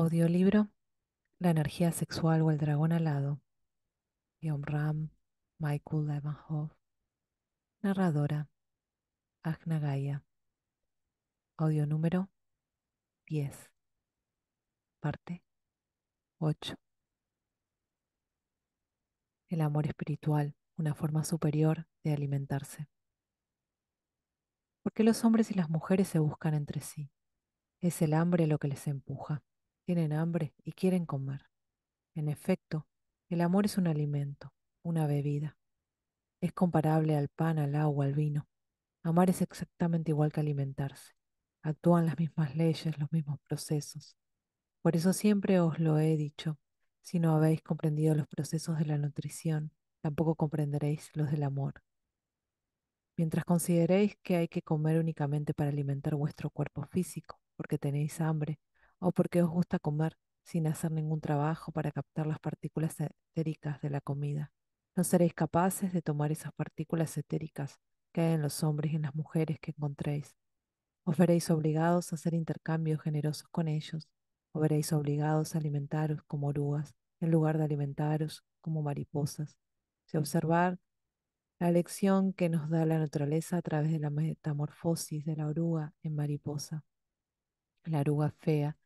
Audiolibro La energía sexual o el dragón alado. Yom Ram, Michael Levenhoff. Narradora Agna Gaia. Audio número 10. Parte 8. El amor espiritual, una forma superior de alimentarse. Porque los hombres y las mujeres se buscan entre sí? Es el hambre lo que les empuja tienen hambre y quieren comer. En efecto, el amor es un alimento, una bebida. Es comparable al pan, al agua, al vino. Amar es exactamente igual que alimentarse. Actúan las mismas leyes, los mismos procesos. Por eso siempre os lo he dicho. Si no habéis comprendido los procesos de la nutrición, tampoco comprenderéis los del amor. Mientras consideréis que hay que comer únicamente para alimentar vuestro cuerpo físico, porque tenéis hambre, o porque os gusta comer sin hacer ningún trabajo para captar las partículas e-, etéricas de la comida. No seréis capaces de tomar esas partículas etéricas que hay en los hombres y en las mujeres que encontréis. Os veréis obligados a hacer intercambios generosos con ellos. Os veréis obligados a alimentaros como orugas en lugar de alimentaros como mariposas. Si observar la lección que nos da la naturaleza a través de la metamorfosis de la oruga en mariposa. La oruga fea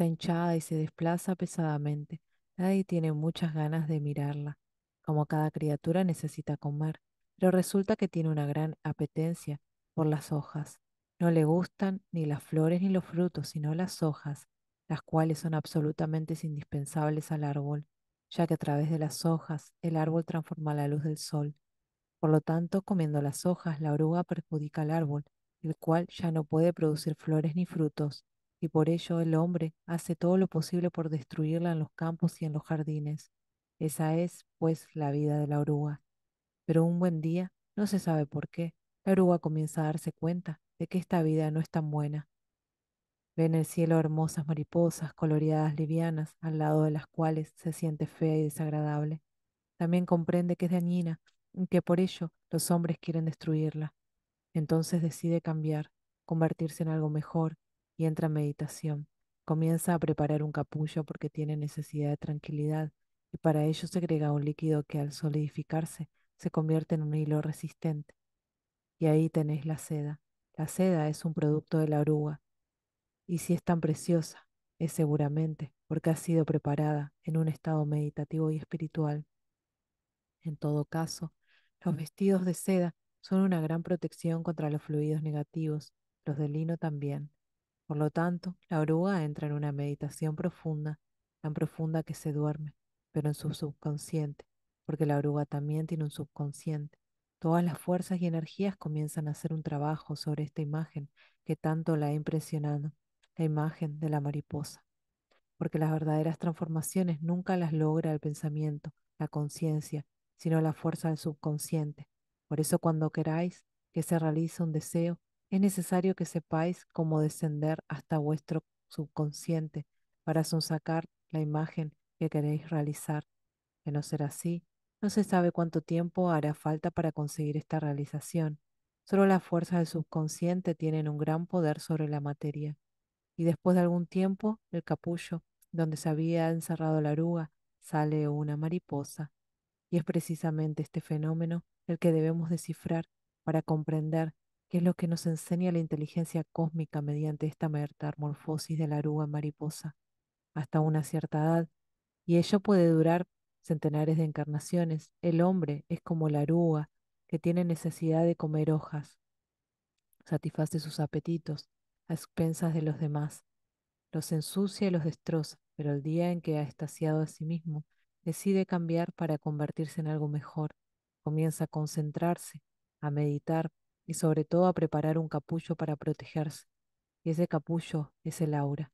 Está hinchada y se desplaza pesadamente. Nadie tiene muchas ganas de mirarla. Como cada criatura necesita comer, pero resulta que tiene una gran apetencia por las hojas. No le gustan ni las flores ni los frutos, sino las hojas, las cuales son absolutamente indispensables al árbol, ya que a través de las hojas el árbol transforma la luz del sol. Por lo tanto, comiendo las hojas, la oruga perjudica al árbol, el cual ya no puede producir flores ni frutos, y por ello el hombre hace todo lo posible por destruirla en los campos y en los jardines. Esa es, pues, la vida de la oruga. Pero un buen día, no se sabe por qué, la oruga comienza a darse cuenta de que esta vida no es tan buena. Ve en el cielo hermosas mariposas coloreadas livianas, al lado de las cuales se siente fea y desagradable. También comprende que es dañina y que por ello los hombres quieren destruirla. Entonces decide cambiar, convertirse en algo mejor y entra en meditación. Comienza a preparar un capullo porque tiene necesidad de tranquilidad y para ello agrega un líquido que al solidificarse se convierte en un hilo resistente. Y ahí tenés la seda. La seda es un producto de la oruga y si es tan preciosa, es seguramente porque ha sido preparada en un estado meditativo y espiritual. En todo caso, los vestidos de seda son una gran protección contra los fluidos negativos, los de lino también. Por lo tanto, la oruga entra en una meditación profunda, tan profunda que se duerme, pero en su subconsciente, porque la oruga también tiene un subconsciente. Todas las fuerzas y energías comienzan a hacer un trabajo sobre esta imagen que tanto la ha impresionado, la imagen de la mariposa. Porque las verdaderas transformaciones nunca las logra el pensamiento, la conciencia, sino la fuerza del subconsciente. Por eso cuando queráis que se realice un deseo, es necesario que sepáis cómo descender hasta vuestro subconsciente para sonsacar la imagen que queréis realizar. De no ser así, no se sabe cuánto tiempo hará falta para conseguir esta realización. Solo las fuerzas del subconsciente tienen un gran poder sobre la materia. Y después de algún tiempo, el capullo, donde se había encerrado la aruga, sale una mariposa. Y es precisamente este fenómeno el que debemos descifrar para comprender que es lo que nos enseña la inteligencia cósmica mediante esta metamorfosis de la arúa mariposa, hasta una cierta edad, y ello puede durar centenares de encarnaciones. El hombre es como la aruga, que tiene necesidad de comer hojas, satisface sus apetitos a expensas de los demás, los ensucia y los destroza, pero el día en que ha estaciado a sí mismo, decide cambiar para convertirse en algo mejor, comienza a concentrarse, a meditar y sobre todo a preparar un capullo para protegerse. Y ese capullo es el aura.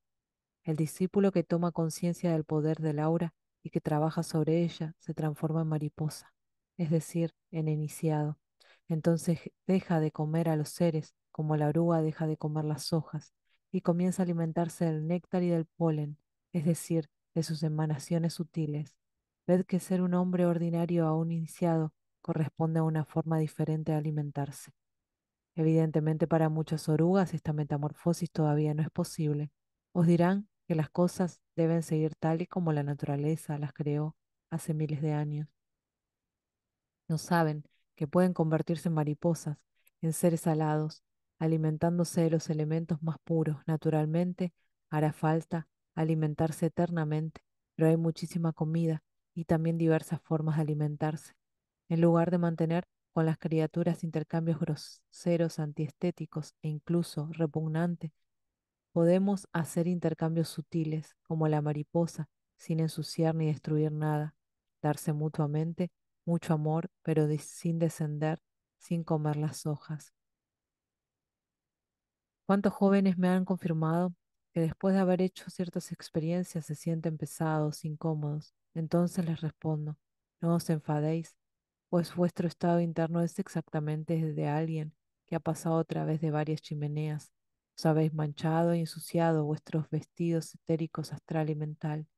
El discípulo que toma conciencia del poder del aura y que trabaja sobre ella se transforma en mariposa, es decir, en iniciado. Entonces deja de comer a los seres, como la oruga deja de comer las hojas, y comienza a alimentarse del néctar y del polen, es decir, de sus emanaciones sutiles. Ved que ser un hombre ordinario a un iniciado corresponde a una forma diferente de alimentarse. Evidentemente para muchas orugas esta metamorfosis todavía no es posible. Os dirán que las cosas deben seguir tal y como la naturaleza las creó hace miles de años. No saben que pueden convertirse en mariposas, en seres alados, alimentándose de los elementos más puros. Naturalmente hará falta alimentarse eternamente, pero hay muchísima comida y también diversas formas de alimentarse. En lugar de mantener con las criaturas intercambios groseros, antiestéticos e incluso repugnantes, podemos hacer intercambios sutiles, como la mariposa, sin ensuciar ni destruir nada, darse mutuamente mucho amor, pero sin descender, sin comer las hojas. ¿Cuántos jóvenes me han confirmado que después de haber hecho ciertas experiencias se sienten pesados, incómodos? Entonces les respondo, no os enfadéis, pues vuestro estado interno es exactamente el de alguien que ha pasado a través de varias chimeneas. Os habéis manchado y ensuciado vuestros vestidos etéricos astral y mental.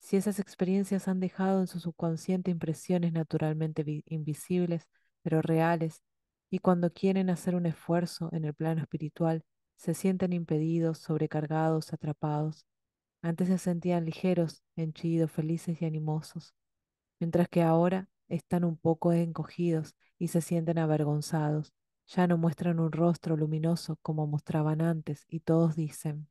Si esas experiencias han dejado en su subconsciente impresiones naturalmente invisibles, pero reales, y cuando quieren hacer un esfuerzo en el plano espiritual, se sienten impedidos, sobrecargados, atrapados. Antes se sentían ligeros, henchidos, felices y animosos, mientras que ahora están un poco encogidos y se sienten avergonzados. Ya no muestran un rostro luminoso como mostraban antes y todos dicen,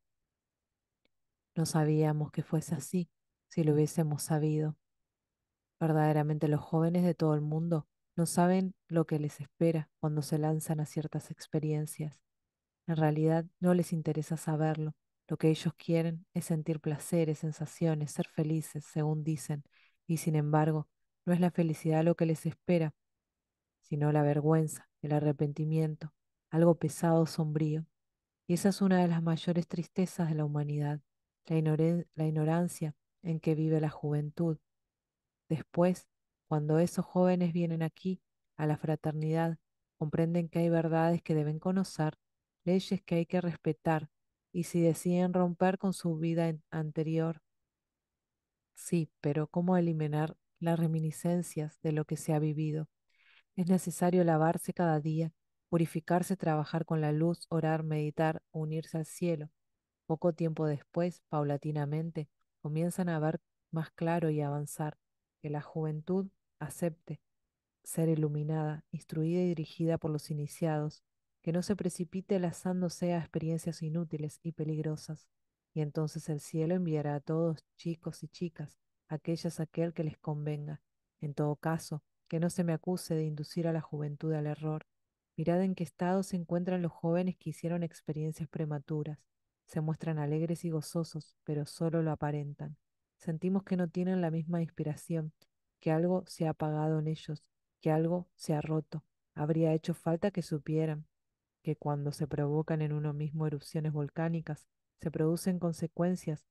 no sabíamos que fuese así si lo hubiésemos sabido. Verdaderamente los jóvenes de todo el mundo no saben lo que les espera cuando se lanzan a ciertas experiencias. En realidad no les interesa saberlo. Lo que ellos quieren es sentir placeres, sensaciones, ser felices, según dicen, y sin embargo no es la felicidad lo que les espera, sino la vergüenza, el arrepentimiento, algo pesado, sombrío. Y esa es una de las mayores tristezas de la humanidad, la, la ignorancia en que vive la juventud. Después, cuando esos jóvenes vienen aquí, a la fraternidad, comprenden que hay verdades que deben conocer, leyes que hay que respetar, y si deciden romper con su vida anterior. Sí, pero ¿cómo eliminar las reminiscencias de lo que se ha vivido. Es necesario lavarse cada día, purificarse, trabajar con la luz, orar, meditar, unirse al cielo. Poco tiempo después, paulatinamente, comienzan a ver más claro y avanzar, que la juventud acepte ser iluminada, instruida y dirigida por los iniciados, que no se precipite lazándose a experiencias inútiles y peligrosas, y entonces el cielo enviará a todos, chicos y chicas, aquellas aquel que les convenga. En todo caso, que no se me acuse de inducir a la juventud al error. Mirad en qué estado se encuentran los jóvenes que hicieron experiencias prematuras. Se muestran alegres y gozosos, pero solo lo aparentan. Sentimos que no tienen la misma inspiración, que algo se ha apagado en ellos, que algo se ha roto. Habría hecho falta que supieran que cuando se provocan en uno mismo erupciones volcánicas, se producen consecuencias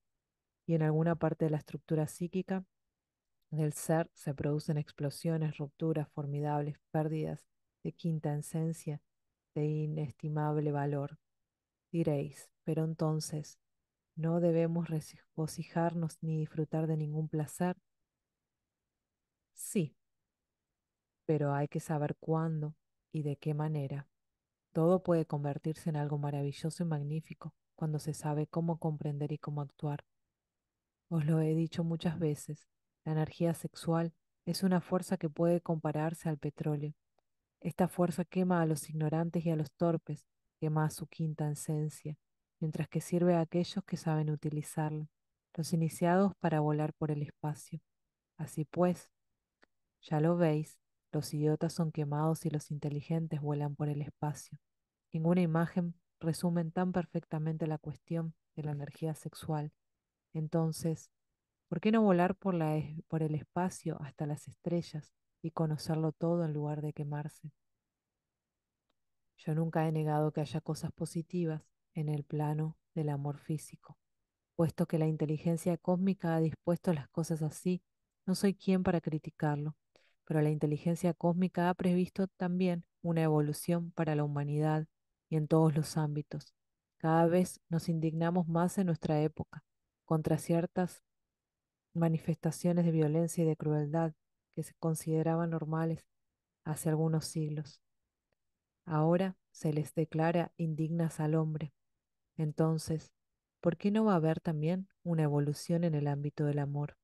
y en alguna parte de la estructura psíquica del ser se producen explosiones, rupturas formidables, pérdidas de quinta esencia, de inestimable valor. Diréis, pero entonces, ¿no debemos regocijarnos ni disfrutar de ningún placer? Sí, pero hay que saber cuándo y de qué manera. Todo puede convertirse en algo maravilloso y magnífico cuando se sabe cómo comprender y cómo actuar. Os lo he dicho muchas veces, la energía sexual es una fuerza que puede compararse al petróleo. Esta fuerza quema a los ignorantes y a los torpes, quema a su quinta esencia, mientras que sirve a aquellos que saben utilizarla, los iniciados para volar por el espacio. Así pues, ya lo veis, los idiotas son quemados y los inteligentes vuelan por el espacio. Ninguna imagen resumen tan perfectamente la cuestión de la energía sexual entonces, ¿por qué no volar por, el espacio hasta las estrellas y conocerlo todo en lugar de quemarse? Yo nunca he negado que haya cosas positivas en el plano del amor físico, puesto que la inteligencia cósmica ha dispuesto las cosas así, no soy quien para criticarlo, pero la inteligencia cósmica ha previsto también una evolución para la humanidad y en todos los ámbitos. Cada vez nos indignamos más en nuestra época, contra ciertas manifestaciones de violencia y de crueldad que se consideraban normales hace algunos siglos. Ahora se les declara indignas al hombre. Entonces, ¿por qué no va a haber también una evolución en el ámbito del amor?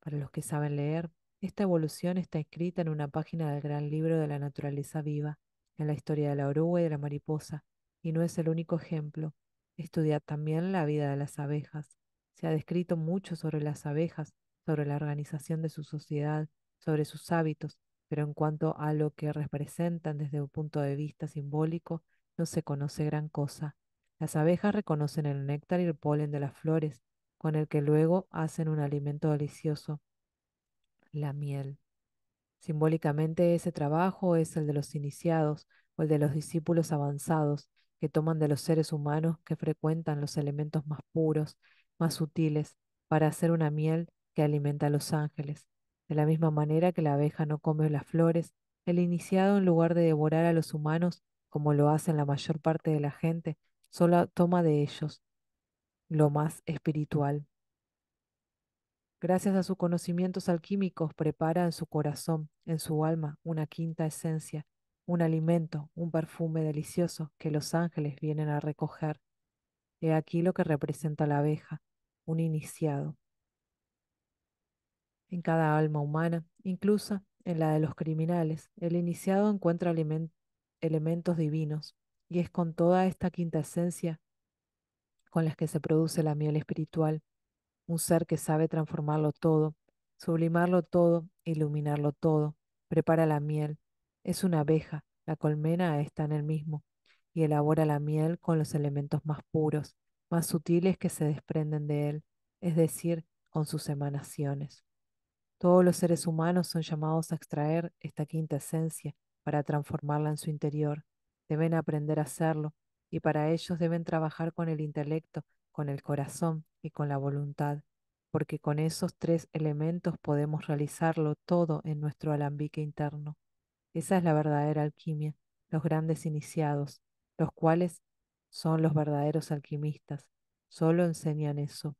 Para los que saben leer, esta evolución está escrita en una página del gran libro de la naturaleza viva, en la historia de la oruga y de la mariposa, y no es el único ejemplo. Estudia también la vida de las abejas, se ha descrito mucho sobre las abejas, sobre la organización de su sociedad, sobre sus hábitos, pero en cuanto a lo que representan desde un punto de vista simbólico, no se conoce gran cosa. Las abejas reconocen el néctar y el polen de las flores, con el que luego hacen un alimento delicioso, la miel. Simbólicamente ese trabajo es el de los iniciados o el de los discípulos avanzados, que toman de los seres humanos que frecuentan los elementos más puros más sutiles para hacer una miel que alimenta a los ángeles. De la misma manera que la abeja no come las flores, el iniciado en lugar de devorar a los humanos, como lo hacen la mayor parte de la gente, solo toma de ellos lo más espiritual. Gracias a sus conocimientos alquímicos prepara en su corazón, en su alma, una quinta esencia, un alimento, un perfume delicioso que los ángeles vienen a recoger aquí lo que representa la abeja, un iniciado. En cada alma humana, incluso en la de los criminales, el iniciado encuentra elementos divinos, y es con toda esta quinta esencia con las que se produce la miel espiritual, un ser que sabe transformarlo todo, sublimarlo todo, iluminarlo todo, prepara la miel, es una abeja, la colmena está en el mismo, y elabora la miel con los elementos más puros, más sutiles que se desprenden de él, es decir, con sus emanaciones. Todos los seres humanos son llamados a extraer esta quinta esencia para transformarla en su interior. Deben aprender a hacerlo y para ellos deben trabajar con el intelecto, con el corazón y con la voluntad, porque con esos tres elementos podemos realizarlo todo en nuestro alambique interno. Esa es la verdadera alquimia. Los grandes iniciados, los cuales son los verdaderos alquimistas, solo enseñan eso,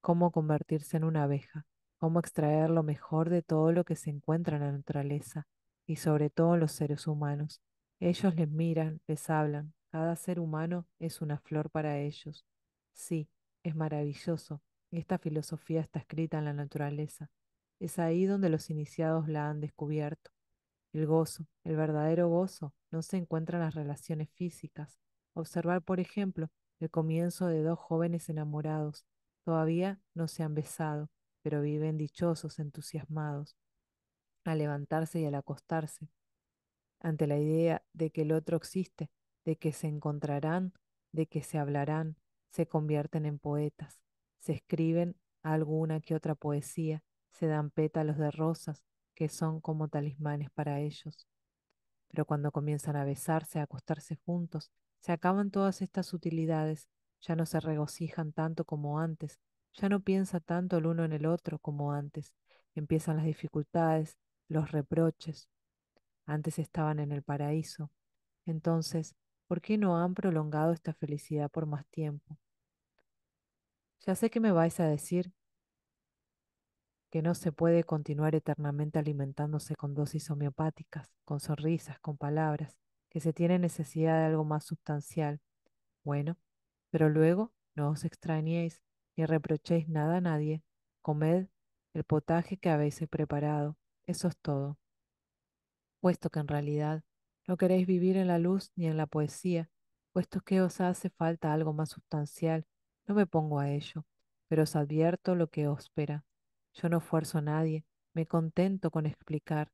cómo convertirse en una abeja, cómo extraer lo mejor de todo lo que se encuentra en la naturaleza y sobre todo los seres humanos. Ellos les miran, les hablan, cada ser humano es una flor para ellos. Sí, es maravilloso, esta filosofía está escrita en la naturaleza. Es ahí donde los iniciados la han descubierto. El gozo, el verdadero gozo, no se encuentra en las relaciones físicas. Observar, por ejemplo, el comienzo de dos jóvenes enamorados. Todavía no se han besado, pero viven dichosos, entusiasmados, al levantarse y al acostarse, ante la idea de que el otro existe, de que se encontrarán, de que se hablarán, se convierten en poetas, se escriben alguna que otra poesía, se dan pétalos de rosas, que son como talismanes para ellos. Pero cuando comienzan a besarse, a acostarse juntos, se acaban todas estas utilidades, ya no se regocijan tanto como antes, ya no piensa tanto el uno en el otro como antes, empiezan las dificultades, los reproches. Antes estaban en el paraíso. Entonces, ¿por qué no han prolongado esta felicidad por más tiempo? Ya sé que me vais a decir que no se puede continuar eternamente alimentándose con dosis homeopáticas, con sonrisas, con palabras, que se tiene necesidad de algo más sustancial. Bueno, pero luego no os extrañéis ni reprochéis nada a nadie. Comed el potaje que habéis preparado. Eso es todo. Puesto que en realidad no queréis vivir en la luz ni en la poesía, puesto que os hace falta algo más sustancial, no me pongo a ello, pero os advierto lo que os espera. Yo no fuerzo a nadie, me contento con explicar.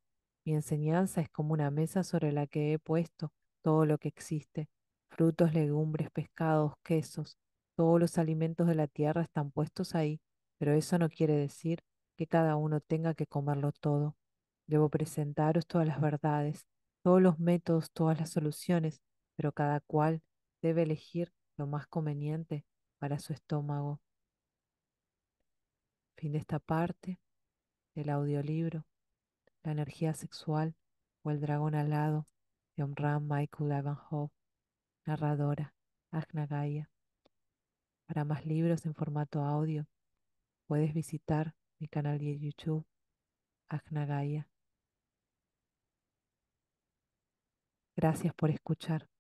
Mi enseñanza es como una mesa sobre la que he puesto todo lo que existe, frutos, legumbres, pescados, quesos, todos los alimentos de la tierra están puestos ahí, pero eso no quiere decir que cada uno tenga que comerlo todo. Debo presentaros todas las verdades, todos los métodos, todas las soluciones, pero cada cual debe elegir lo más conveniente para su estómago. Fin de esta parte del audiolibro, La energía sexual o el dragón alado de Omram Michael Ivanhoe, narradora Agna Gaia. Para más libros en formato audio, puedes visitar mi canal de YouTube, Agna Gracias por escuchar.